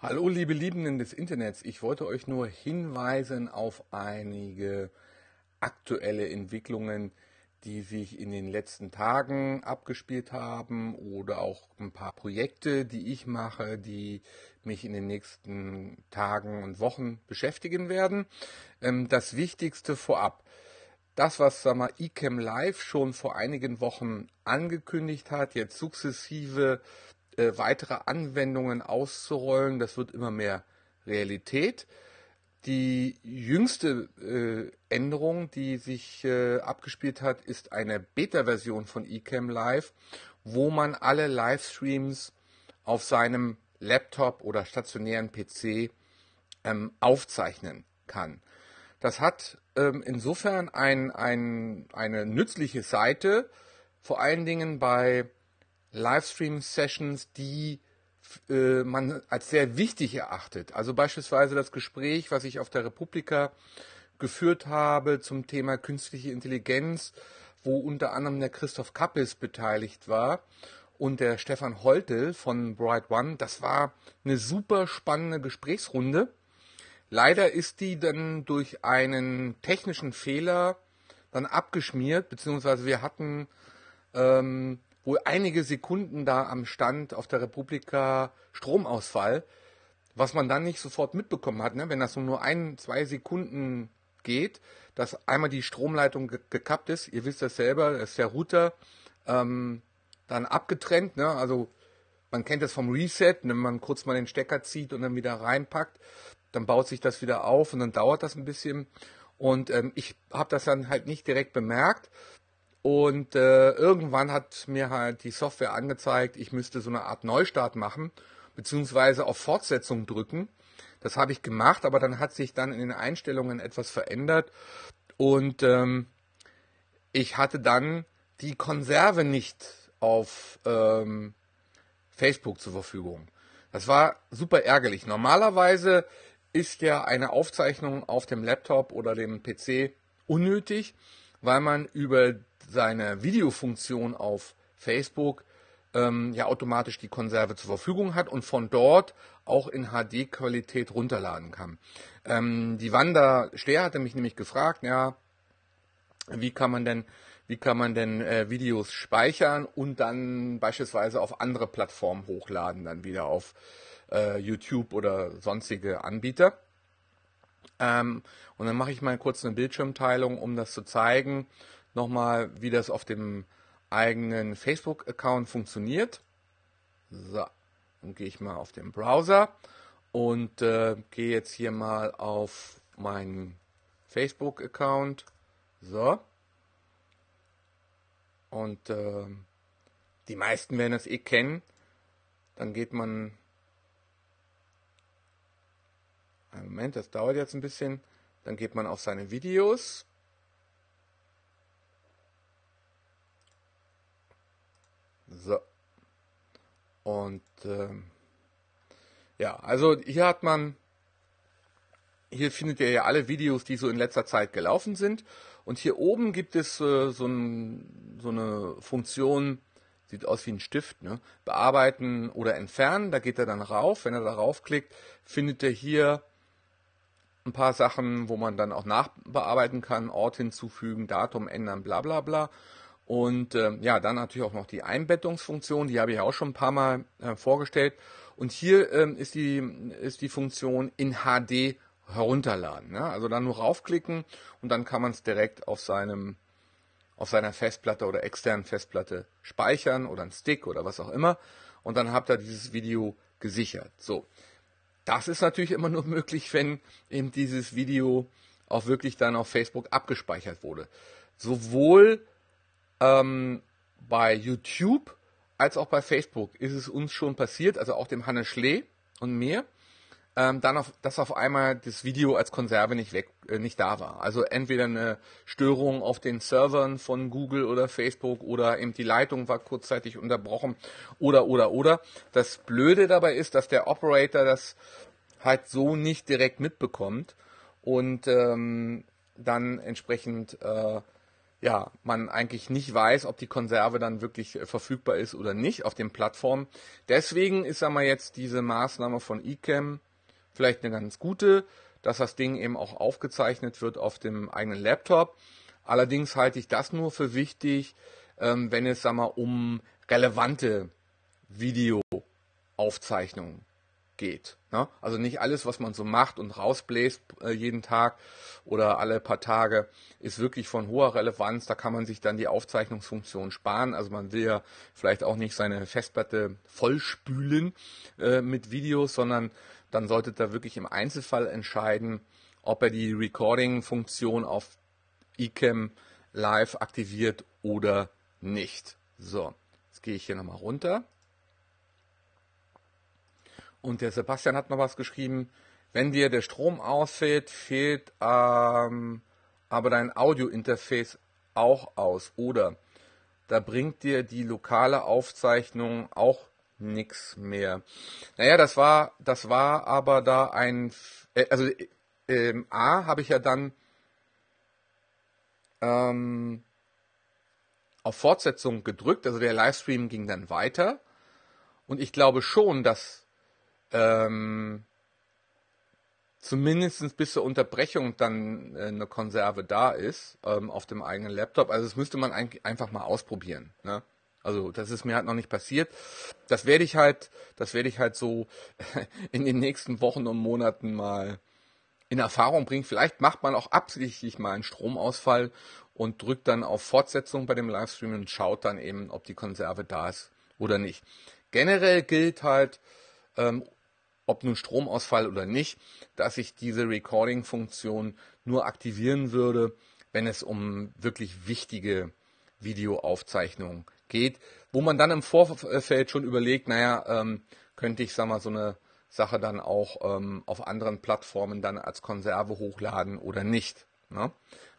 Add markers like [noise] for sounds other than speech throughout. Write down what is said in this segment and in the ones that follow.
Hallo liebe Liebenden des Internets, ich wollte euch nur hinweisen auf einige aktuelle Entwicklungen, die sich in den letzten Tagen abgespielt haben oder auch ein paar Projekte, die ich mache, die mich in den nächsten Tagen und Wochen beschäftigen werden. Ähm, das Wichtigste vorab. Das, was sag mal, eCam Live schon vor einigen Wochen angekündigt hat, jetzt sukzessive äh, weitere Anwendungen auszurollen. Das wird immer mehr Realität. Die jüngste äh, Änderung, die sich äh, abgespielt hat, ist eine Beta-Version von eCam Live, wo man alle Livestreams auf seinem Laptop oder stationären PC ähm, aufzeichnen kann. Das hat ähm, insofern ein, ein, eine nützliche Seite, vor allen Dingen bei Livestream-Sessions, die äh, man als sehr wichtig erachtet. Also beispielsweise das Gespräch, was ich auf der Republika geführt habe zum Thema künstliche Intelligenz, wo unter anderem der Christoph Kappes beteiligt war und der Stefan Holtel von Bright One. Das war eine super spannende Gesprächsrunde. Leider ist die dann durch einen technischen Fehler dann abgeschmiert, beziehungsweise wir hatten ähm, wohl einige Sekunden da am Stand auf der Republika Stromausfall, was man dann nicht sofort mitbekommen hat, ne? wenn das nur ein, zwei Sekunden geht, dass einmal die Stromleitung ge gekappt ist, ihr wisst das selber, das ist der Router, ähm, dann abgetrennt, ne? also man kennt das vom Reset, wenn man kurz mal den Stecker zieht und dann wieder reinpackt, dann baut sich das wieder auf und dann dauert das ein bisschen. Und ähm, ich habe das dann halt nicht direkt bemerkt, und äh, irgendwann hat mir halt die Software angezeigt, ich müsste so eine Art Neustart machen, beziehungsweise auf Fortsetzung drücken. Das habe ich gemacht, aber dann hat sich dann in den Einstellungen etwas verändert und ähm, ich hatte dann die Konserve nicht auf ähm, Facebook zur Verfügung. Das war super ärgerlich. Normalerweise ist ja eine Aufzeichnung auf dem Laptop oder dem PC unnötig, weil man über seine Videofunktion auf Facebook ähm, ja automatisch die Konserve zur Verfügung hat und von dort auch in HD-Qualität runterladen kann. Ähm, die Wanda Steer hatte mich nämlich gefragt, ja, wie kann man denn wie kann man denn äh, Videos speichern und dann beispielsweise auf andere Plattformen hochladen, dann wieder auf äh, YouTube oder sonstige Anbieter. Ähm, und dann mache ich mal kurz eine Bildschirmteilung, um das zu zeigen nochmal, wie das auf dem eigenen Facebook-Account funktioniert. So, dann gehe ich mal auf den Browser und äh, gehe jetzt hier mal auf meinen Facebook-Account. So. Und äh, die meisten werden das eh kennen. Dann geht man. Einen Moment, das dauert jetzt ein bisschen. Dann geht man auf seine Videos. So. Und ähm, ja, also hier hat man, hier findet ihr ja alle Videos, die so in letzter Zeit gelaufen sind. Und hier oben gibt es äh, so, ein, so eine Funktion, sieht aus wie ein Stift, ne? bearbeiten oder entfernen. Da geht er dann rauf. Wenn er da raufklickt, findet er hier ein paar Sachen, wo man dann auch nachbearbeiten kann, Ort hinzufügen, Datum ändern, bla bla bla. Und äh, ja, dann natürlich auch noch die Einbettungsfunktion, die habe ich auch schon ein paar Mal äh, vorgestellt. Und hier ähm, ist, die, ist die Funktion in HD herunterladen. Ne? Also dann nur raufklicken und dann kann man es direkt auf seinem auf seiner Festplatte oder externen Festplatte speichern oder ein Stick oder was auch immer. Und dann habt ihr dieses Video gesichert. So. Das ist natürlich immer [laughs] nur möglich, wenn eben dieses Video auch wirklich dann auf Facebook abgespeichert wurde. Sowohl ähm, bei YouTube als auch bei Facebook ist es uns schon passiert, also auch dem Hannes Schlee und mir, ähm, dann auf, dass auf einmal das Video als Konserve nicht weg, äh, nicht da war. Also entweder eine Störung auf den Servern von Google oder Facebook oder eben die Leitung war kurzzeitig unterbrochen oder oder oder. Das Blöde dabei ist, dass der Operator das halt so nicht direkt mitbekommt und ähm, dann entsprechend äh, ja, man eigentlich nicht weiß, ob die Konserve dann wirklich äh, verfügbar ist oder nicht auf den Plattformen. Deswegen ist einmal jetzt diese Maßnahme von iCam vielleicht eine ganz gute, dass das Ding eben auch aufgezeichnet wird auf dem eigenen Laptop. Allerdings halte ich das nur für wichtig, ähm, wenn es sag mal, um relevante Videoaufzeichnungen geht. Ne? Also nicht alles, was man so macht und rausbläst äh, jeden Tag oder alle paar Tage, ist wirklich von hoher Relevanz. Da kann man sich dann die Aufzeichnungsfunktion sparen. Also man will ja vielleicht auch nicht seine Festplatte vollspülen äh, mit Videos, sondern dann sollte da wirklich im Einzelfall entscheiden, ob er die Recording-Funktion auf eCam live aktiviert oder nicht. So, jetzt gehe ich hier nochmal runter. Und der Sebastian hat noch was geschrieben. Wenn dir der Strom ausfällt, fehlt ähm, aber dein Audio-Interface auch aus. Oder da bringt dir die lokale Aufzeichnung auch nichts mehr. Naja, das war, das war aber da ein, äh, also ähm, A habe ich ja dann ähm, auf Fortsetzung gedrückt, also der Livestream ging dann weiter und ich glaube schon, dass ähm, zumindest bis zur Unterbrechung dann äh, eine Konserve da ist ähm, auf dem eigenen Laptop. Also das müsste man eigentlich einfach mal ausprobieren. Ne? Also das ist mir halt noch nicht passiert. Das werde ich halt, das werde ich halt so [laughs] in den nächsten Wochen und Monaten mal in Erfahrung bringen. Vielleicht macht man auch absichtlich mal einen Stromausfall und drückt dann auf Fortsetzung bei dem Livestream und schaut dann eben, ob die Konserve da ist oder nicht. Generell gilt halt, ähm, ob nun Stromausfall oder nicht, dass ich diese Recording-Funktion nur aktivieren würde, wenn es um wirklich wichtige Videoaufzeichnungen geht, wo man dann im Vorfeld schon überlegt, naja, ähm, könnte ich, sag mal, so eine Sache dann auch ähm, auf anderen Plattformen dann als Konserve hochladen oder nicht. Ne?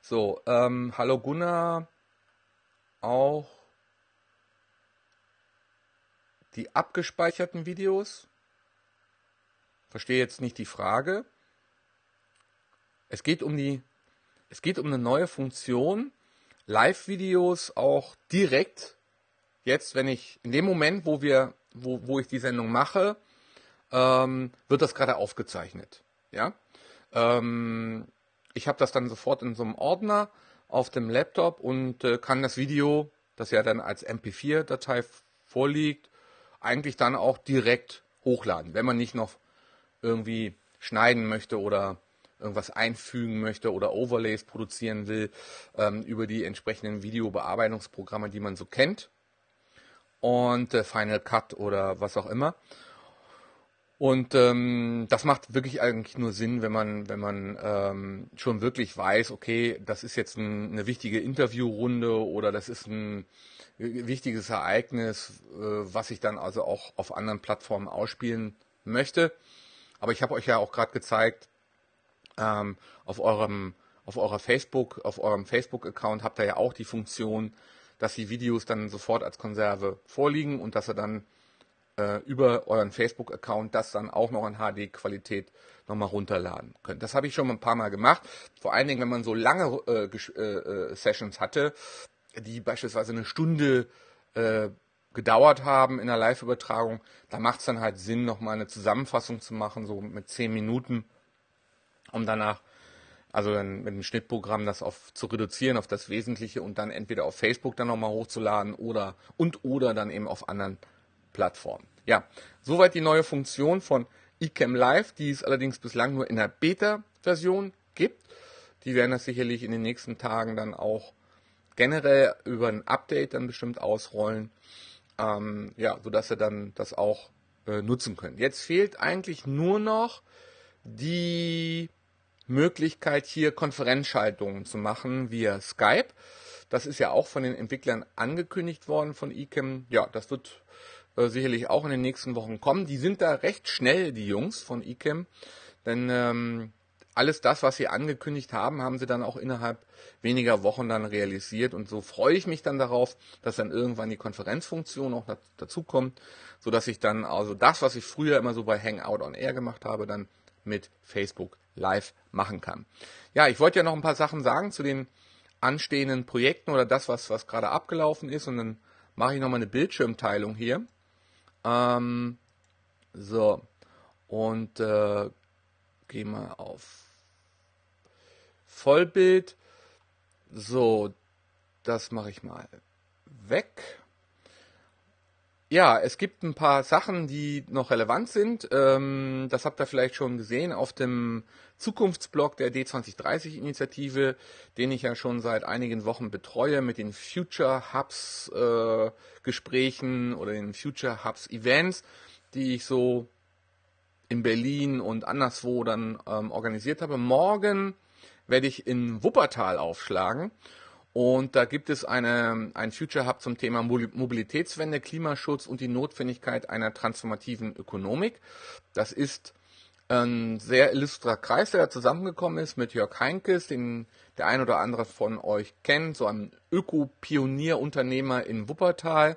So, ähm, hallo Gunnar, auch die abgespeicherten Videos verstehe jetzt nicht die Frage. Es geht um die, es geht um eine neue Funktion, Live-Videos auch direkt jetzt, wenn ich in dem Moment, wo wir, wo, wo ich die Sendung mache, ähm, wird das gerade aufgezeichnet. Ja, ähm, ich habe das dann sofort in so einem Ordner auf dem Laptop und äh, kann das Video, das ja dann als MP4-Datei vorliegt, eigentlich dann auch direkt hochladen, wenn man nicht noch irgendwie schneiden möchte oder irgendwas einfügen möchte oder Overlays produzieren will ähm, über die entsprechenden Videobearbeitungsprogramme, die man so kennt. Und äh, Final Cut oder was auch immer. Und ähm, das macht wirklich eigentlich nur Sinn, wenn man, wenn man ähm, schon wirklich weiß, okay, das ist jetzt ein, eine wichtige Interviewrunde oder das ist ein wichtiges Ereignis, äh, was ich dann also auch auf anderen Plattformen ausspielen möchte. Aber ich habe euch ja auch gerade gezeigt, ähm, auf eurem auf eurer Facebook, auf eurem Facebook-Account habt ihr ja auch die Funktion, dass die Videos dann sofort als Konserve vorliegen und dass ihr dann äh, über euren Facebook-Account das dann auch noch in HD-Qualität nochmal runterladen könnt. Das habe ich schon ein paar Mal gemacht. Vor allen Dingen, wenn man so lange äh, äh, äh, Sessions hatte, die beispielsweise eine Stunde äh, gedauert haben in der Live-Übertragung, da macht es dann halt Sinn, nochmal eine Zusammenfassung zu machen, so mit zehn Minuten, um danach, also dann mit dem Schnittprogramm das auf, zu reduzieren auf das Wesentliche und dann entweder auf Facebook dann nochmal hochzuladen oder und oder dann eben auf anderen Plattformen. Ja, soweit die neue Funktion von eCam Live, die es allerdings bislang nur in der Beta-Version gibt. Die werden das sicherlich in den nächsten Tagen dann auch generell über ein Update dann bestimmt ausrollen. Ähm, ja, sodass ihr dann das auch äh, nutzen könnt. Jetzt fehlt eigentlich nur noch die Möglichkeit, hier Konferenzschaltungen zu machen via Skype. Das ist ja auch von den Entwicklern angekündigt worden von ICAM. Ja, das wird äh, sicherlich auch in den nächsten Wochen kommen. Die sind da recht schnell, die Jungs von ICAM. Denn ähm, alles das, was sie angekündigt haben, haben sie dann auch innerhalb weniger Wochen dann realisiert. Und so freue ich mich dann darauf, dass dann irgendwann die Konferenzfunktion auch dazu kommt, so ich dann also das, was ich früher immer so bei Hangout on Air gemacht habe, dann mit Facebook Live machen kann. Ja, ich wollte ja noch ein paar Sachen sagen zu den anstehenden Projekten oder das, was, was gerade abgelaufen ist. Und dann mache ich nochmal eine Bildschirmteilung hier. Ähm, so. Und äh, gehe mal auf Vollbild. So, das mache ich mal weg. Ja, es gibt ein paar Sachen, die noch relevant sind. Ähm, das habt ihr vielleicht schon gesehen auf dem Zukunftsblog der D2030-Initiative, den ich ja schon seit einigen Wochen betreue mit den Future Hubs-Gesprächen äh, oder den Future Hubs-Events, die ich so in Berlin und anderswo dann ähm, organisiert habe. Morgen werde ich in Wuppertal aufschlagen. Und da gibt es eine, ein Future Hub zum Thema Mobilitätswende, Klimaschutz und die Notwendigkeit einer transformativen Ökonomik. Das ist ein sehr illustrer Kreis, der da zusammengekommen ist mit Jörg Heinkes, den der ein oder andere von euch kennt, so ein Öko-Pionier-Unternehmer in Wuppertal.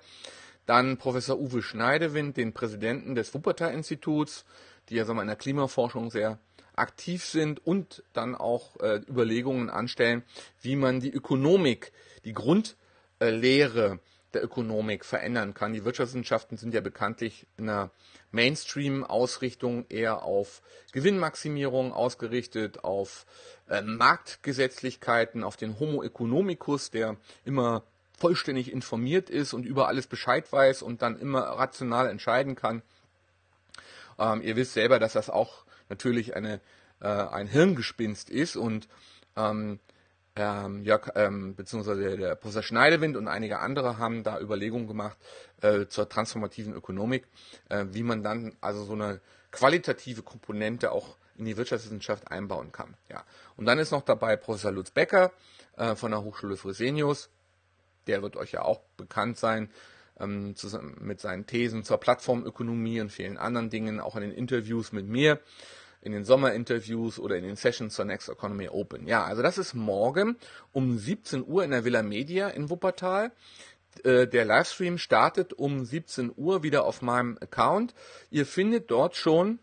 Dann Professor Uwe Schneidewind, den Präsidenten des Wuppertal-Instituts, die ja so in der Klimaforschung sehr aktiv sind und dann auch äh, Überlegungen anstellen, wie man die Ökonomik, die Grundlehre der Ökonomik verändern kann. Die Wirtschaftswissenschaften sind ja bekanntlich in einer Mainstream-Ausrichtung eher auf Gewinnmaximierung ausgerichtet, auf äh, Marktgesetzlichkeiten, auf den Homo economicus, der immer vollständig informiert ist und über alles Bescheid weiß und dann immer rational entscheiden kann. Ähm, ihr wisst selber, dass das auch natürlich eine, äh, ein Hirngespinst ist und ähm, ähm, Jörg, ähm, beziehungsweise der Professor Schneidewind und einige andere haben da Überlegungen gemacht äh, zur transformativen Ökonomik, äh, wie man dann also so eine qualitative Komponente auch in die Wirtschaftswissenschaft einbauen kann. Ja. Und dann ist noch dabei Professor Lutz Becker äh, von der Hochschule Fresenius, der wird euch ja auch bekannt sein ähm, zusammen mit seinen Thesen zur Plattformökonomie und vielen anderen Dingen, auch in den Interviews mit mir in den Sommerinterviews oder in den Sessions zur Next Economy Open. Ja, also das ist morgen um 17 Uhr in der Villa Media in Wuppertal äh, der Livestream startet um 17 Uhr wieder auf meinem Account. Ihr findet dort schon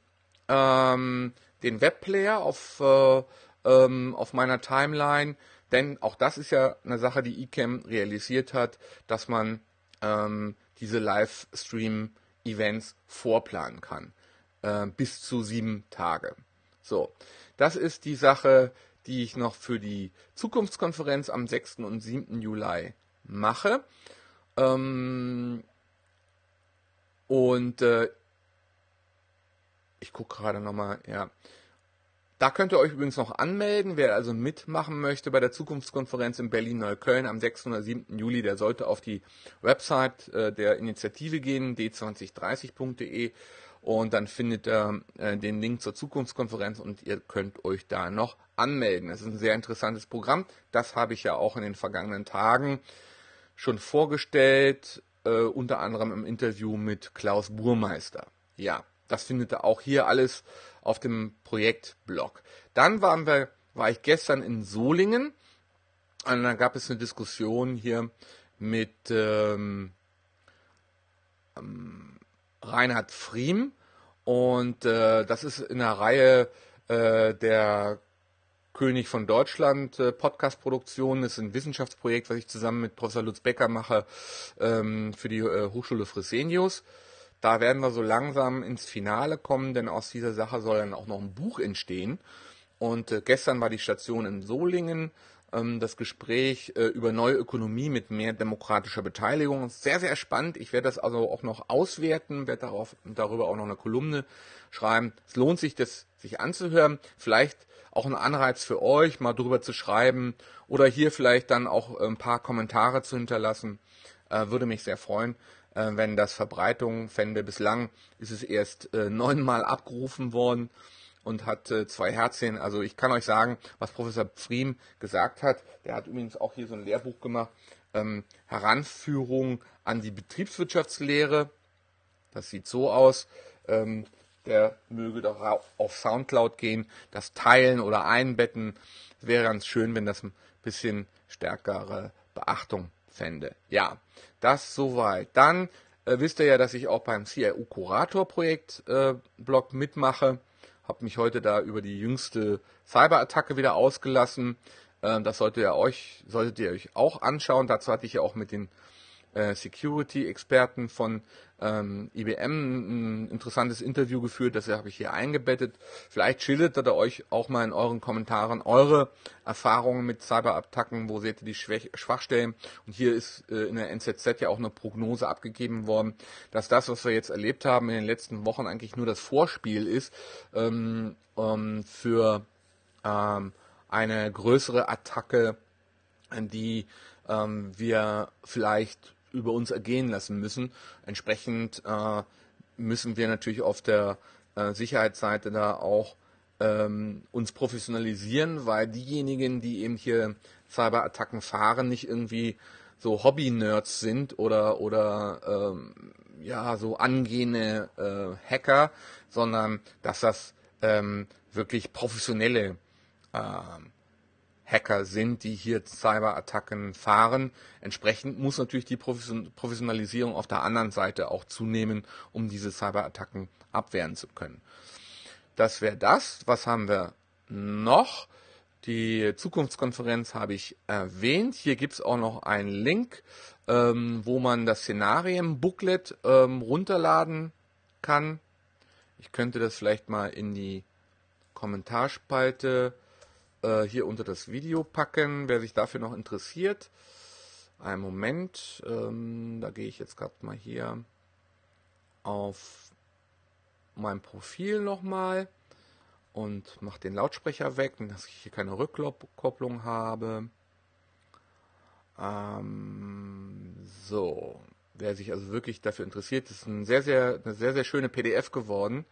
ähm, den Webplayer auf, äh, ähm, auf meiner Timeline, denn auch das ist ja eine Sache, die eCam realisiert hat, dass man ähm, diese Livestream-Events vorplanen kann äh, bis zu sieben Tage. So, das ist die Sache, die ich noch für die Zukunftskonferenz am 6. und 7. Juli mache. Ähm, und äh, ich gucke gerade nochmal, ja. Da könnt ihr euch übrigens noch anmelden. Wer also mitmachen möchte bei der Zukunftskonferenz in Berlin-Neukölln am 6. oder 7. Juli, der sollte auf die Website äh, der Initiative gehen, d2030.de. Und dann findet ihr äh, den Link zur Zukunftskonferenz und ihr könnt euch da noch anmelden. Es ist ein sehr interessantes Programm. Das habe ich ja auch in den vergangenen Tagen schon vorgestellt, äh, unter anderem im Interview mit Klaus Burmeister. Ja, das findet ihr auch hier alles auf dem Projektblog. Dann waren wir, war ich gestern in Solingen und dann gab es eine Diskussion hier mit ähm, ähm, Reinhard Friem und äh, das ist in der Reihe äh, der König von Deutschland äh, Podcast-Produktion. Das ist ein Wissenschaftsprojekt, was ich zusammen mit Professor Lutz Becker mache ähm, für die äh, Hochschule Fresenius. Da werden wir so langsam ins Finale kommen, denn aus dieser Sache soll dann auch noch ein Buch entstehen. Und äh, gestern war die Station in Solingen, ähm, das Gespräch äh, über neue Ökonomie mit mehr demokratischer Beteiligung. Sehr, sehr spannend. Ich werde das also auch noch auswerten, werde darauf, darüber auch noch eine Kolumne schreiben. Es lohnt sich, das sich anzuhören. Vielleicht auch ein Anreiz für euch, mal drüber zu schreiben oder hier vielleicht dann auch äh, ein paar Kommentare zu hinterlassen. Äh, würde mich sehr freuen, wenn das Verbreitung fände. Bislang ist es erst neunmal abgerufen worden und hat äh, zwei Herzchen. Also ich kann euch sagen, was Professor Pfriem gesagt hat, der hat übrigens auch hier so ein Lehrbuch gemacht, ähm, Heranführung an die Betriebswirtschaftslehre. Das sieht so aus. Ähm, der möge doch auf Soundcloud gehen. Das Teilen oder Einbetten wäre ganz schön, wenn das ein bisschen stärkere Beachtung fände. Ja, das soweit. Dann äh, wisst ihr ja, dass ich auch beim CIU Kurator Projekt äh, Blog mitmache. Habe mich heute da über die jüngste Cyberattacke wieder ausgelassen. Ähm, das solltet ihr euch, solltet ihr euch auch anschauen. Dazu hatte ich ja auch mit den äh, Security-Experten von ähm, IBM ein interessantes Interview geführt, das habe ich hier eingebettet. Vielleicht schildert er euch auch mal in euren Kommentaren eure Erfahrungen mit Cyberattacken, wo seht ihr die Schwäch Schwachstellen. Und hier ist äh, in der NZZ ja auch eine Prognose abgegeben worden, dass das, was wir jetzt erlebt haben in den letzten Wochen, eigentlich nur das Vorspiel ist ähm, ähm, für ähm, eine größere Attacke, die ähm, wir vielleicht über uns ergehen lassen müssen. Entsprechend äh, müssen wir natürlich auf der äh, Sicherheitsseite da auch ähm, uns professionalisieren, weil diejenigen, die eben hier Cyberattacken fahren, nicht irgendwie so Hobby-Nerds sind oder oder ähm, ja so angehende äh, Hacker, sondern dass das ähm, wirklich professionelle ähm, Hacker sind, die hier Cyberattacken fahren. Entsprechend muss natürlich die Professionalisierung auf der anderen Seite auch zunehmen, um diese Cyberattacken abwehren zu können. Das wäre das. Was haben wir noch? Die Zukunftskonferenz habe ich erwähnt. Hier gibt es auch noch einen Link, ähm, wo man das Szenarien-Booklet ähm, runterladen kann. Ich könnte das vielleicht mal in die Kommentarspalte äh, äh, hier unter das Video packen, wer sich dafür noch interessiert. Einen Moment, ähm, da gehe ich jetzt gerade mal hier auf mein Profil nochmal und mache den Lautsprecher weg, dass ich hier keine Rückkopplung habe. Ähm, so, wer sich also wirklich dafür interessiert, ist ein sehr, sehr, eine sehr, sehr schöne PDF geworden.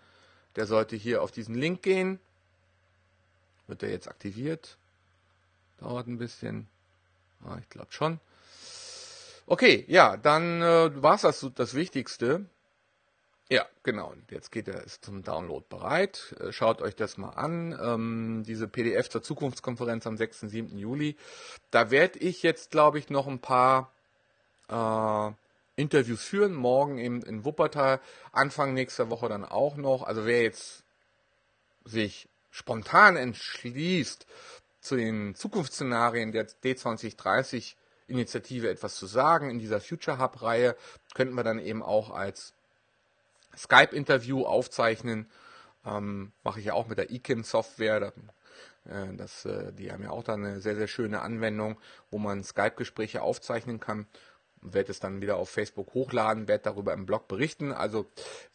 Der sollte hier auf diesen Link gehen wird der jetzt aktiviert? Dauert ein bisschen. Ah, ich glaube schon. Okay, ja, dann äh, war es das, das Wichtigste. Ja, genau. Jetzt geht er ist zum Download bereit. Äh, schaut euch das mal an. Ähm, diese PDF zur Zukunftskonferenz am 6. und 7. Juli. Da werde ich jetzt, glaube ich, noch ein paar äh, Interviews führen. Morgen eben in Wuppertal. Anfang nächster Woche dann auch noch. Also wer jetzt sich spontan entschließt, zu den Zukunftsszenarien der D2030 Initiative etwas zu sagen in dieser Future Hub Reihe, könnten wir dann eben auch als Skype-Interview aufzeichnen. Ähm, Mache ich ja auch mit der eCam-Software. Äh, das, äh, die haben ja auch da eine sehr, sehr schöne Anwendung, wo man Skype-Gespräche aufzeichnen kann. Werde es dann wieder auf Facebook hochladen, werde darüber im Blog berichten. Also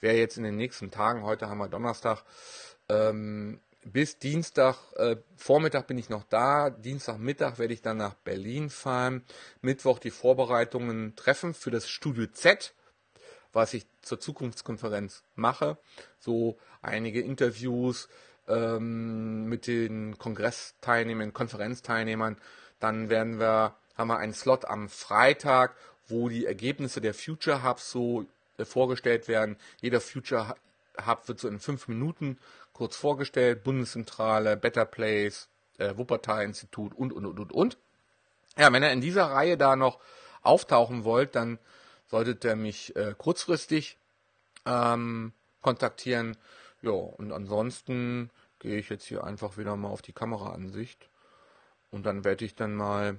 wer jetzt in den nächsten Tagen, heute haben wir Donnerstag, ähm, bis Dienstag äh, Vormittag bin ich noch da. Dienstagmittag werde ich dann nach Berlin fahren. Mittwoch die Vorbereitungen treffen für das Studio Z, was ich zur Zukunftskonferenz mache. So einige Interviews ähm, mit den Kongressteilnehmern, Konferenzteilnehmern. Dann werden wir, haben wir einen Slot am Freitag, wo die Ergebnisse der Future Hubs so äh, vorgestellt werden. Jeder Future habe, wird so in fünf Minuten kurz vorgestellt. Bundeszentrale, Better Place, äh, Wuppertal-Institut und, und, und, und, und. Ja, wenn ihr in dieser Reihe da noch auftauchen wollt, dann solltet ihr mich äh, kurzfristig ähm, kontaktieren. Ja, und ansonsten gehe ich jetzt hier einfach wieder mal auf die Kameraansicht und dann werde ich dann mal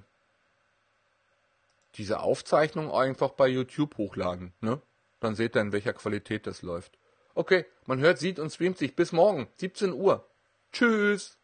diese Aufzeichnung einfach bei YouTube hochladen. Ne? Dann seht ihr, in welcher Qualität das läuft. Okay, man hört, sieht und streamt sich. Bis morgen, 17 Uhr. Tschüss.